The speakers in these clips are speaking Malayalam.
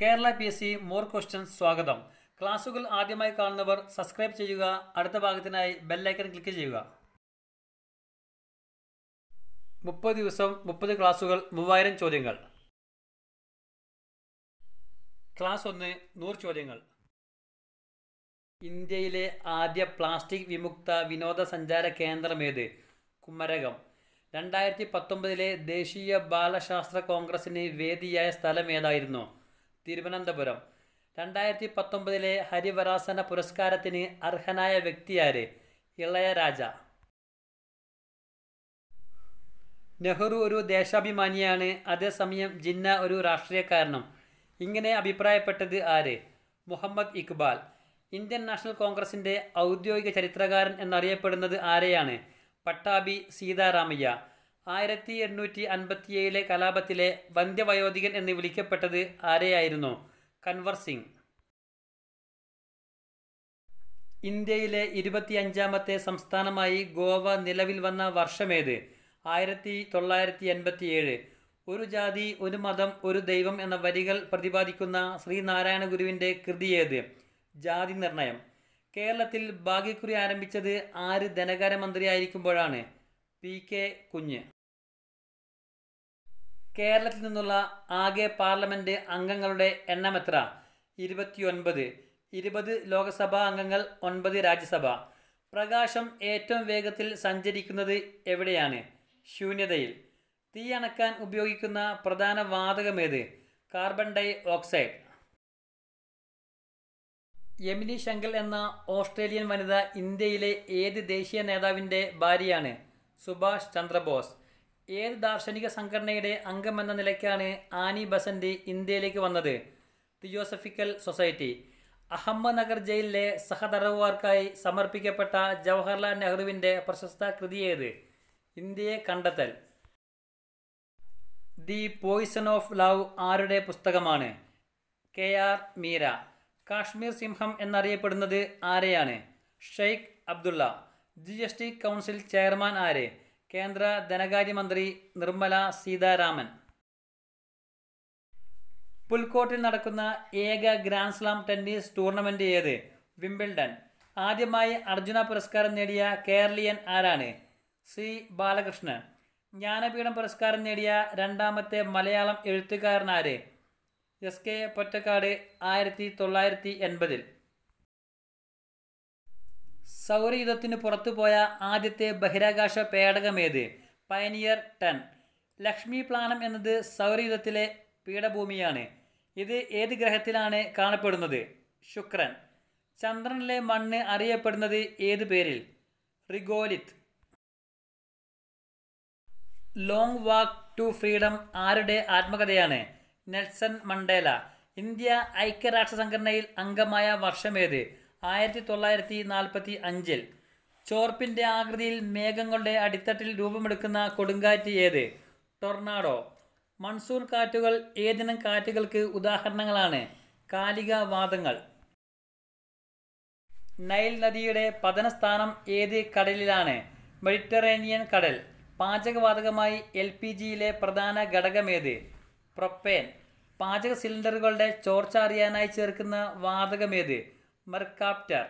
Kerala P S C more questions സ്വാഗതം ക്ലാസുകൾ ആദ്യമായി കാണുന്നവർ സബ്സ്ക്രൈബ് ചെയ്യുക അടുത്ത ഭാഗത്തിനായി ബെല്ലൈക്കൺ ക്ലിക്ക് ചെയ്യുക മുപ്പത് ദിവസം മുപ്പത് ക്ലാസുകൾ മൂവായിരം ചോദ്യങ്ങൾ ക്ലാസ് ഒന്ന് നൂറ് ചോദ്യങ്ങൾ ഇന്ത്യയിലെ ആദ്യ പ്ലാസ്റ്റിക് വിമുക്ത വിനോദസഞ്ചാര ഏത് കുമരകം രണ്ടായിരത്തി പത്തൊമ്പതിലെ ദേശീയ ബാലശാസ്ത്ര കോൺഗ്രസിന് വേദിയായ സ്ഥലം ഏതായിരുന്നു തിരുവനന്തപുരം രണ്ടായിരത്തി പത്തൊമ്പതിലെ ഹരിവരാസന പുരസ്കാരത്തിന് അർഹനായ വ്യക്തിയാര് ഇളയരാജ നെഹ്റു ഒരു ദേശാഭിമാനിയാണ് അതേസമയം ജിന്ന ഒരു രാഷ്ട്രീയക്കാരനും ഇങ്ങനെ അഭിപ്രായപ്പെട്ടത് ആര് മുഹമ്മദ് ഇക്ബാൽ ഇന്ത്യൻ നാഷണൽ കോൺഗ്രസിൻ്റെ ഔദ്യോഗിക ചരിത്രകാരൻ എന്നറിയപ്പെടുന്നത് ആരെയാണ് പട്ടാഭി സീതാരാമയ്യ ആയിരത്തി എണ്ണൂറ്റി അൻപത്തിയേഴിലെ കലാപത്തിലെ വന്ധ്യവയോധികൻ എന്ന് വിളിക്കപ്പെട്ടത് ആരെയായിരുന്നു കൻവർ സിംഗ് ഇന്ത്യയിലെ ഇരുപത്തിയഞ്ചാമത്തെ സംസ്ഥാനമായി ഗോവ നിലവിൽ വന്ന വർഷമേത് ആയിരത്തി തൊള്ളായിരത്തി എൺപത്തിയേഴ് ഒരു ജാതി ഒരു മതം ഒരു ദൈവം എന്ന വരികൾ പ്രതിപാദിക്കുന്ന ശ്രീനാരായണ ഗുരുവിൻ്റെ കൃതിയേത് ജാതി നിർണയം കേരളത്തിൽ ഭാഗ്യക്കുറി ആരംഭിച്ചത് ആര് ധനകാര്യ മന്ത്രിയായിരിക്കുമ്പോഴാണ് പി കെ കുഞ്ഞ് കേരളത്തിൽ നിന്നുള്ള ആകെ പാർലമെൻറ്റ് അംഗങ്ങളുടെ എണ്ണം എത്ര ഇരുപത്തിയൊൻപത് ഇരുപത് ലോക്സഭാ അംഗങ്ങൾ ഒൻപത് രാജ്യസഭ പ്രകാശം ഏറ്റവും വേഗത്തിൽ സഞ്ചരിക്കുന്നത് എവിടെയാണ് ശൂന്യതയിൽ തീ അണക്കാൻ ഉപയോഗിക്കുന്ന പ്രധാന ഏത് കാർബൺ ഡൈ ഓക്സൈഡ് യമിനി ശങ്കൽ എന്ന ഓസ്ട്രേലിയൻ വനിത ഇന്ത്യയിലെ ഏത് ദേശീയ നേതാവിൻ്റെ ഭാര്യയാണ് സുഭാഷ് ചന്ദ്രബോസ് ഏത് ദാർശനിക സംഘടനയുടെ അംഗമെന്ന നിലയ്ക്കാണ് ആനി ബസന്തി ഇന്ത്യയിലേക്ക് വന്നത് തിയോസഫിക്കൽ സൊസൈറ്റി അഹമ്മദ്നഗർ ജയിലിലെ സഹതടവുകാർക്കായി സമർപ്പിക്കപ്പെട്ട ജവഹർലാൽ നെഹ്റുവിൻ്റെ പ്രശസ്ത കൃതിയേത് ഇന്ത്യയെ കണ്ടെത്തൽ ദി പോയിസൺ ഓഫ് ലവ് ആരുടെ പുസ്തകമാണ് കെ ആർ മീര കാശ്മീർ സിംഹം എന്നറിയപ്പെടുന്നത് ആരെയാണ് Sheikh Abdullah G S T council chairman ആരെ കേന്ദ്ര ധനകാര്യമന്ത്രി നിർമ്മല സീതാരാമൻ പുൽക്കോട്ടിൽ നടക്കുന്ന ഏക ഗ്രാൻഡ് സ്ലാം ടെന്നീസ് ടൂർണമെന്റ് ഏത് വിംബിൾഡൺ ആദ്യമായി അർജുന പുരസ്കാരം നേടിയ കേരളീയൻ ആരാണ് സി ബാലകൃഷ്ണൻ ജ്ഞാനപീഠം പുരസ്കാരം നേടിയ രണ്ടാമത്തെ മലയാളം എഴുത്തുകാരനാര് എസ് കെ പൊറ്റക്കാട് ആയിരത്തി തൊള്ളായിരത്തി എൺപതിൽ സൗരയുധത്തിന് പുറത്തുപോയ ആദ്യത്തെ ബഹിരാകാശ പേടകമേത് പയനിയർ ടെൻ ലക്ഷ്മി പ്ലാനം എന്നത് സൗരയുധത്തിലെ പീഠഭൂമിയാണ് ഇത് ഏത് ഗ്രഹത്തിലാണ് കാണപ്പെടുന്നത് ശുക്രൻ ചന്ദ്രനിലെ മണ്ണ് അറിയപ്പെടുന്നത് ഏത് പേരിൽ regolith long walk to freedom ആരുടെ ആത്മകഥയാണ് നെൽസൺ മണ്ടേല ഇന്ത്യ ഐക്യരാഷ്ട്ര സംഘടനയിൽ അംഗമായ വർഷമേത് ആയിരത്തി തൊള്ളായിരത്തി നാൽപ്പത്തി അഞ്ചിൽ ചോർപ്പിൻ്റെ ആകൃതിയിൽ മേഘങ്ങളുടെ അടിത്തട്ടിൽ രൂപമെടുക്കുന്ന കൊടുങ്കാറ്റ് ഏത് ടൊർണാഡോ മൺസൂൺ കാറ്റുകൾ ഏതിനം കാറ്റുകൾക്ക് ഉദാഹരണങ്ങളാണ് കാലിക വാദങ്ങൾ നൈൽ നദിയുടെ പതനസ്ഥാനം ഏത് കടലിലാണ് മെഡിറ്ററേനിയൻ കടൽ പാചകവാതകമായി എൽ പി ജിയിലെ പ്രധാന ഘടകമേത് പ്രൊപ്പേൻ പാചക സിലിണ്ടറുകളുടെ ചോർച്ച അറിയാനായി ചേർക്കുന്ന വാതകമേത് മെർക്കാപ്റ്റർ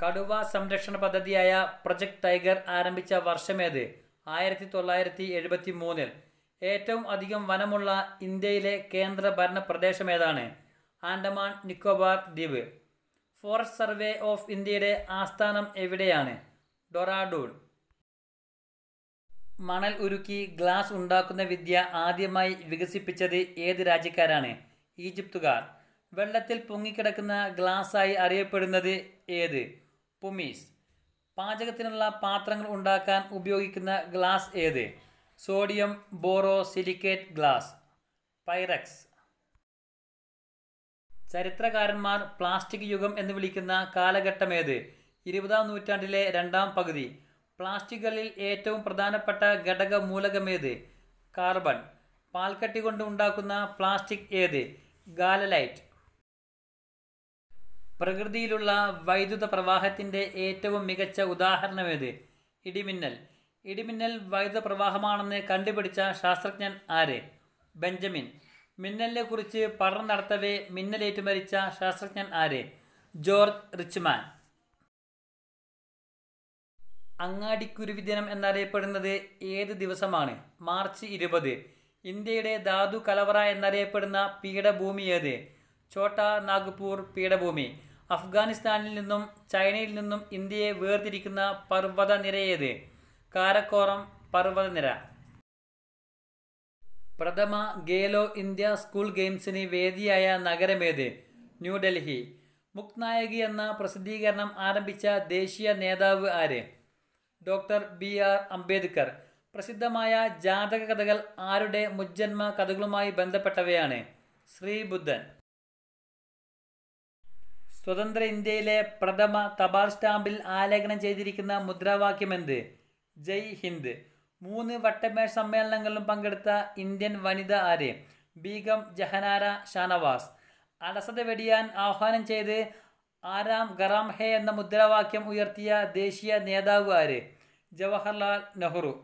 കടുവ സംരക്ഷണ പദ്ധതിയായ പ്രൊജക്ട് ടൈഗർ ആരംഭിച്ച വർഷമേത് ആയിരത്തി തൊള്ളായിരത്തി എഴുപത്തി മൂന്നിൽ ഏറ്റവും അധികം വനമുള്ള ഇന്ത്യയിലെ കേന്ദ്ര പ്രദേശം ഏതാണ് ആൻഡമാൻ നിക്കോബാർ ദ്വീപ് ഫോറസ്റ്റ് സർവേ ഓഫ് ഇന്ത്യയുടെ ആസ്ഥാനം എവിടെയാണ് ഡൊറാഡൂൺ മണൽ ഉരുക്കി ഗ്ലാസ് ഉണ്ടാക്കുന്ന വിദ്യ ആദ്യമായി വികസിപ്പിച്ചത് ഏത് രാജ്യക്കാരാണ് ഈജിപ്തുകാർ വെള്ളത്തിൽ പൊങ്ങിക്കിടക്കുന്ന ഗ്ലാസ്സായി അറിയപ്പെടുന്നത് ഏത് പുമീസ് പാചകത്തിനുള്ള പാത്രങ്ങൾ ഉണ്ടാക്കാൻ ഉപയോഗിക്കുന്ന ഗ്ലാസ് ഏത് sodium borosilicate glass Pyrex ചരിത്രകാരന്മാർ പ്ലാസ്റ്റിക് യുഗം എന്ന് വിളിക്കുന്ന കാലഘട്ടം ഏത് ഇരുപതാം നൂറ്റാണ്ടിലെ രണ്ടാം പകുതി പ്ലാസ്റ്റിക്കുകളിൽ ഏറ്റവും പ്രധാനപ്പെട്ട ഘടക മൂലകമേത് കാർബൺ പാൽക്കട്ടി കൊണ്ട് ഉണ്ടാക്കുന്ന പ്ലാസ്റ്റിക് ഏത് ഗാലലൈറ്റ് പ്രകൃതിയിലുള്ള വൈദ്യുത പ്രവാഹത്തിൻ്റെ ഏറ്റവും മികച്ച ഉദാഹരണമേത് ഇടിമിന്നൽ ഇടിമിന്നൽ വൈദ്യുത പ്രവാഹമാണെന്ന് കണ്ടുപിടിച്ച ശാസ്ത്രജ്ഞൻ ആര് ബെഞ്ചമിൻ കുറിച്ച് പഠനം നടത്തവേ മിന്നലേറ്റ് മരിച്ച ശാസ്ത്രജ്ഞൻ ആര് ജോർജ് റിച്ച്മാൻ അങ്ങാടിക്കുരുവി ദിനം എന്നറിയപ്പെടുന്നത് ഏത് ദിവസമാണ് മാർച്ച് ഇരുപത് ഇന്ത്യയുടെ ധാതു കലവറ എന്നറിയപ്പെടുന്ന പീഠഭൂമി ഏത് ചോട്ടാ നാഗ്പൂർ പീഠഭൂമി അഫ്ഗാനിസ്ഥാനിൽ നിന്നും ചൈനയിൽ നിന്നും ഇന്ത്യയെ വേർതിരിക്കുന്ന പർവ്വതനിരയേത് കാരക്കോറം നിര പ്രഥമ ഗേലോ ഇന്ത്യ സ്കൂൾ ഗെയിംസിന് വേദിയായ നഗരമേത് ന്യൂഡൽഹി മുക്നായകി എന്ന പ്രസിദ്ധീകരണം ആരംഭിച്ച ദേശീയ നേതാവ് ആര് ഡോക്ടർ ബി ആർ അംബേദ്കർ പ്രസിദ്ധമായ ജാതക കഥകൾ ആരുടെ മുജ്ജന്മ കഥകളുമായി ബന്ധപ്പെട്ടവയാണ് ശ്രീബുദ്ധൻ സ്വതന്ത്ര ഇന്ത്യയിലെ പ്രഥമ തപാൽ സ്റ്റാമ്പിൽ ആലേഖനം ചെയ്തിരിക്കുന്ന മുദ്രാവാക്യം എന്ത് ജയ് ഹിന്ദ് മൂന്ന് വട്ടമേ സമ്മേളനങ്ങളിലും പങ്കെടുത്ത ഇന്ത്യൻ വനിത ആര് ബീഗം ജഹനാര ഷാനവാസ് അലസത വെടിയാൻ ആഹ്വാനം ചെയ്ത് ആരാം ഗറാം ഹേ എന്ന മുദ്രാവാക്യം ഉയർത്തിയ ദേശീയ നേതാവ് ആര് ജവഹർലാൽ നെഹ്റു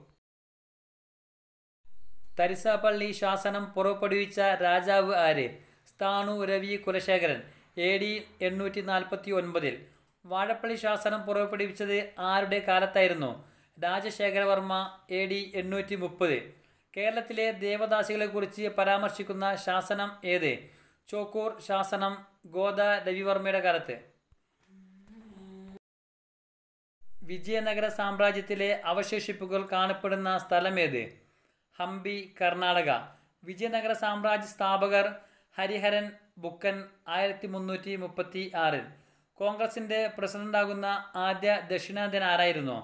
തരിസാപ്പള്ളി ശാസനം പുറപ്പെടുവിച്ച രാജാവ് ആര് സ്ഥാണു രവി കുലശേഖരൻ എ ഡി എണ്ണൂറ്റി നാൽപ്പത്തി ഒൻപതിൽ വാഴപ്പള്ളി ശാസനം പുറപ്പെടുവിച്ചത് ആരുടെ കാലത്തായിരുന്നു രാജശേഖരവർമ്മ എ ഡി എണ്ണൂറ്റി മുപ്പത് കേരളത്തിലെ ദേവദാസികളെക്കുറിച്ച് പരാമർശിക്കുന്ന ശാസനം ഏത് ചോക്കൂർ ശാസനം ഗോദ രവിവർമ്മയുടെ കാലത്ത് വിജയനഗര സാമ്രാജ്യത്തിലെ അവശേഷിപ്പുകൾ കാണപ്പെടുന്ന സ്ഥലം ഏത് ഹംപി കർണാടക വിജയനഗര സാമ്രാജ്യ സ്ഥാപകർ ഹരിഹരൻ ബുക്കൻ ആയിരത്തി മുന്നൂറ്റി മുപ്പത്തി ആറിൽ കോൺഗ്രസിൻ്റെ പ്രസിഡന്റാകുന്ന ആദ്യ ദക്ഷിണേന്ത്യൻ ആരായിരുന്നു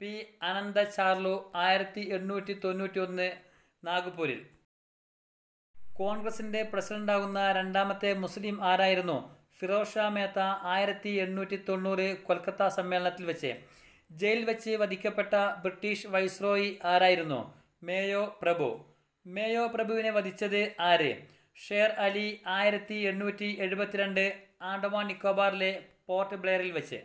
പി അനന്ത ചാർലു ആയിരത്തി എണ്ണൂറ്റി തൊണ്ണൂറ്റി ഒന്ന് നാഗ്പൂരിൽ കോൺഗ്രസിൻ്റെ പ്രസിഡന്റാകുന്ന രണ്ടാമത്തെ മുസ്ലിം ആരായിരുന്നു ഫിറോസ് ഷാ മേത്ത ആയിരത്തി എണ്ണൂറ്റി തൊണ്ണൂറ് കൊൽക്കത്ത സമ്മേളനത്തിൽ വെച്ച് ജയിൽ വെച്ച് വധിക്കപ്പെട്ട ബ്രിട്ടീഷ് വൈസ്രോയി ആരായിരുന്നു മേയോ പ്രഭു മേയോ പ്രഭുവിനെ വധിച്ചത് ആര് ഷേർ അലി ആയിരത്തി എണ്ണൂറ്റി എഴുപത്തിരണ്ട് ആൻഡമാൻ നിക്കോബാറിലെ പോർട്ട് ബ്ലെയറിൽ വെച്ച്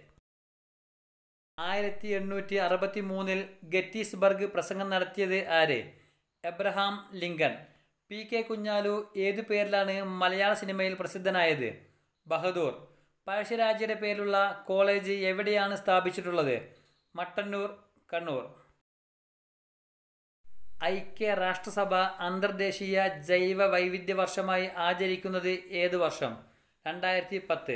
ആയിരത്തി എണ്ണൂറ്റി അറുപത്തി മൂന്നിൽ ഗെറ്റീസ്ബർഗ് പ്രസംഗം നടത്തിയത് ആര് Abraham Lincoln P K Kunjalu ഏതു പേരിലാണ് മലയാള സിനിമയിൽ പ്രസിദ്ധനായത് ബഹദൂർ പഴശ്ശിരാജയുടെ പേരിലുള്ള കോളേജ് എവിടെയാണ് സ്ഥാപിച്ചിട്ടുള്ളത് മട്ടന്നൂർ കണ്ണൂർ ഐക്യരാഷ്ട്രസഭ അന്തർദേശീയ ജൈവ വൈവിധ്യ വർഷമായി ആചരിക്കുന്നത് ഏത് വർഷം രണ്ടായിരത്തി പത്ത്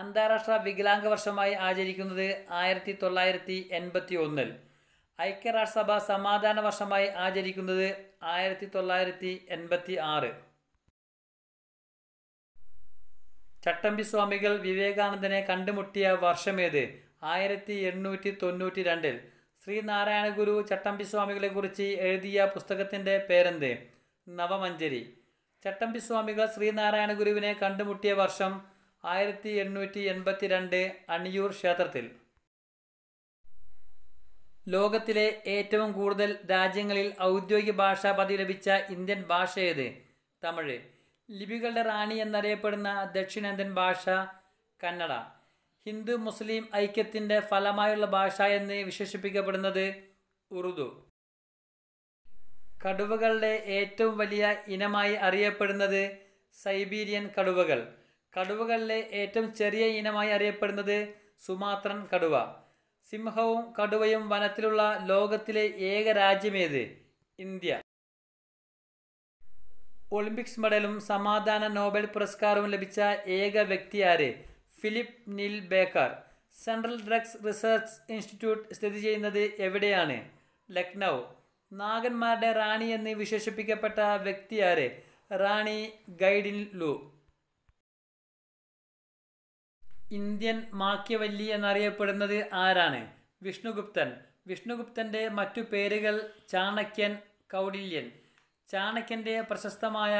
അന്താരാഷ്ട്ര വികലാംഗ വർഷമായി ആചരിക്കുന്നത് ആയിരത്തി തൊള്ളായിരത്തി എൺപത്തി ഒന്നിൽ ഐക്യരാഷ്ട്രസഭ സമാധാന വർഷമായി ആചരിക്കുന്നത് ആയിരത്തി തൊള്ളായിരത്തി എൺപത്തി ആറ് ചട്ടമ്പി സ്വാമികൾ വിവേകാനന്ദനെ കണ്ടുമുട്ടിയ വർഷമേത് ആയിരത്തി എണ്ണൂറ്റി തൊണ്ണൂറ്റി രണ്ടിൽ ശ്രീനാരായണ ഗുരു ചട്ടമ്പി സ്വാമികളെ കുറിച്ച് എഴുതിയ പുസ്തകത്തിൻ്റെ പേരെന്ത് നവമഞ്ചരി ചട്ടമ്പി സ്വാമികൾ ശ്രീനാരായണ ഗുരുവിനെ കണ്ടുമുട്ടിയ വർഷം ആയിരത്തി എണ്ണൂറ്റി എൺപത്തി രണ്ട് അണിയൂർ ക്ഷേത്രത്തിൽ ലോകത്തിലെ ഏറ്റവും കൂടുതൽ രാജ്യങ്ങളിൽ ഔദ്യോഗിക ഭാഷാ പദവി ലഭിച്ച ഇന്ത്യൻ ഭാഷ ഏത് തമിഴ് ലിപികളുടെ റാണി എന്നറിയപ്പെടുന്ന ദക്ഷിണേന്ത്യൻ ഭാഷ കന്നഡ ഹിന്ദു മുസ്ലിം ഐക്യത്തിൻ്റെ ഫലമായുള്ള ഭാഷ എന്ന് വിശേഷിപ്പിക്കപ്പെടുന്നത് ഉറുദു കടുവകളുടെ ഏറ്റവും വലിയ ഇനമായി അറിയപ്പെടുന്നത് സൈബീരിയൻ കടുവകൾ കടുവകളിലെ ഏറ്റവും ചെറിയ ഇനമായി അറിയപ്പെടുന്നത് സുമാത്രൻ കടുവ സിംഹവും കടുവയും വനത്തിലുള്ള ലോകത്തിലെ ഏക രാജ്യമേത് ഇന്ത്യ ഒളിമ്പിക്സ് മെഡലും സമാധാന നോബൽ പുരസ്കാരവും ലഭിച്ച ഏക വ്യക്തി ആര് Philip Noel Baker central drugs research institute സ്ഥിതി ചെയ്യുന്നത് എവിടെയാണ് ലക്നൗ നാഗന്മാരുടെ റാണി എന്ന് വിശേഷിപ്പിക്കപ്പെട്ട വ്യക്തിയാരെ റാണി ഗൈഡിൻ ലു ഇന്ത്യൻ മാക്യവല്ലി എന്നറിയപ്പെടുന്നത് ആരാണ് വിഷ്ണുഗുപ്തൻ വിഷ്ണുഗുപ്തൻ്റെ മറ്റു പേരുകൾ ചാണക്യൻ കൗടില്യൻ ചാണക്യൻ്റെ പ്രശസ്തമായ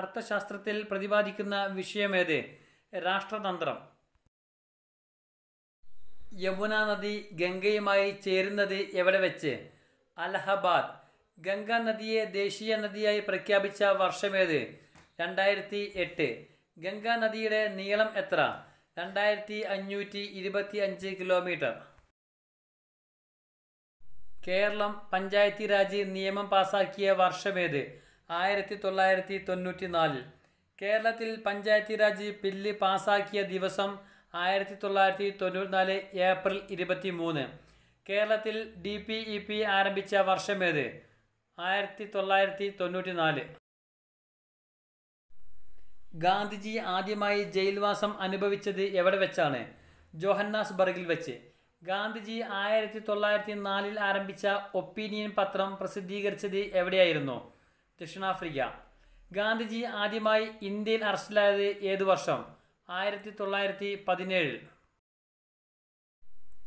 അർത്ഥശാസ്ത്രത്തിൽ പ്രതിപാദിക്കുന്ന വിഷയമേത് രാഷ്ട്രതന്ത്രം യമുന നദി ഗംഗയുമായി ചേരുന്നത് എവിടെ വെച്ച് അലഹബാദ് ഗംഗ നദിയെ ദേശീയ നദിയായി പ്രഖ്യാപിച്ച വർഷമേത് രണ്ടായിരത്തി എട്ട് ഗംഗ നദിയുടെ നീളം എത്ര രണ്ടായിരത്തി അഞ്ഞൂറ്റി ഇരുപത്തി അഞ്ച് കിലോമീറ്റർ കേരളം പഞ്ചായത്തി രാജ് നിയമം പാസാക്കിയ വർഷമേത് ആയിരത്തി തൊള്ളായിരത്തി തൊണ്ണൂറ്റി നാലിൽ കേരളത്തിൽ പഞ്ചായത്തി രാജ് ബില്ല് പാസാക്കിയ ദിവസം ആയിരത്തി തൊള്ളായിരത്തി തൊണ്ണൂറ്റി നാല് ഏപ്രിൽ ഇരുപത്തി മൂന്ന് കേരളത്തിൽ ഡി പി ഇ പി ആരംഭിച്ച വർഷമേത് ആയിരത്തി തൊള്ളായിരത്തി തൊണ്ണൂറ്റി നാല് ഗാന്ധിജി ആദ്യമായി ജയിൽവാസം അനുഭവിച്ചത് എവിടെ വെച്ചാണ് ജോഹന്നാസ് ബർഗിൽ വെച്ച് ഗാന്ധിജി ആയിരത്തി തൊള്ളായിരത്തി നാലിൽ ആരംഭിച്ച ഒപ്പീനിയൻ പത്രം പ്രസിദ്ധീകരിച്ചത് എവിടെയായിരുന്നു ദക്ഷിണാഫ്രിക്ക ഗാന്ധിജി ആദ്യമായി ഇന്ത്യയിൽ അറസ്റ്റിലായത് ഏതു വർഷം ആയിരത്തി തൊള്ളായിരത്തി പതിനേഴിൽ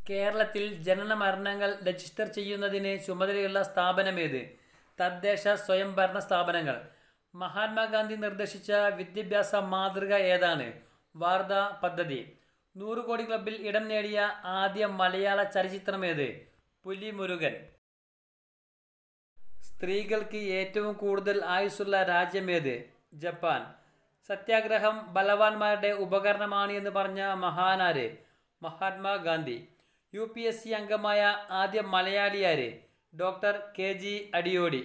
കേരളത്തിൽ ജനന മരണങ്ങൾ രജിസ്റ്റർ ചെയ്യുന്നതിന് ചുമതലയുള്ള സ്ഥാപനമേത് തദ്ദേശ സ്വയംഭരണ സ്ഥാപനങ്ങൾ മഹാത്മാഗാന്ധി നിർദ്ദേശിച്ച വിദ്യാഭ്യാസ മാതൃക ഏതാണ് വാർധ പദ്ധതി നൂറ് കോടി ക്ലബിൽ ഇടം നേടിയ ആദ്യ മലയാള ചലച്ചിത്രമേത് പുലിമുരുകൻ സ്ത്രീകൾക്ക് ഏറ്റവും കൂടുതൽ ആയുസ്സുള്ള രാജ്യമേത് ജപ്പാൻ സത്യാഗ്രഹം ബലവാന്മാരുടെ ഉപകരണമാണ് എന്ന് പറഞ്ഞ മഹാനാര് Mahatma Gandhi U P S C അംഗമായ ആദ്യ മലയാളിയാര് doctor K G Adiyodi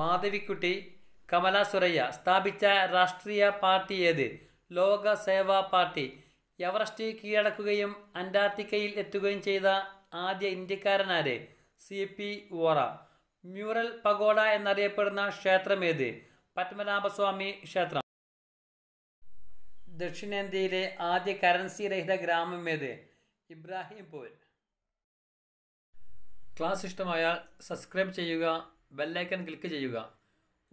Madhavikutty Kamala Suraiya സ്ഥാപിച്ച രാഷ്ട്രീയ പാർട്ടി ഏത് ലോക സേവാ പാർട്ടി എവറസ്റ്റ് കീഴടക്കുകയും അന്റാർട്ടിക്കയിൽ എത്തുകയും ചെയ്ത ആദ്യ ഇന്ത്യക്കാരനാരെ C P Vohra mural pagoda എന്നറിയപ്പെടുന്ന ക്ഷേത്രമേത് പത്മനാഭസ്വാമി ക്ഷേത്രം ദക്ഷിണേന്ത്യയിലെ ആദ്യ കറൻസി രഹിത ഗ്രാമം ഏത് ഇബ്രാഹിം പോൽ ക്ലാസ് ഇഷ്ടമായാൽ സബ്സ്ക്രൈബ് ചെയ്യുക ബെല്ലൈക്കൺ ക്ലിക്ക് ചെയ്യുക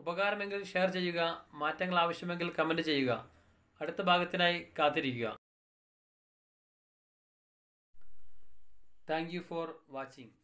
ഉപകാരമെങ്കിൽ ഷെയർ ചെയ്യുക മാറ്റങ്ങൾ ആവശ്യമെങ്കിൽ കമൻറ്റ് ചെയ്യുക അടുത്ത ഭാഗത്തിനായി കാത്തിരിക്കുക താങ്ക് യു ഫോർ വാച്ചിങ്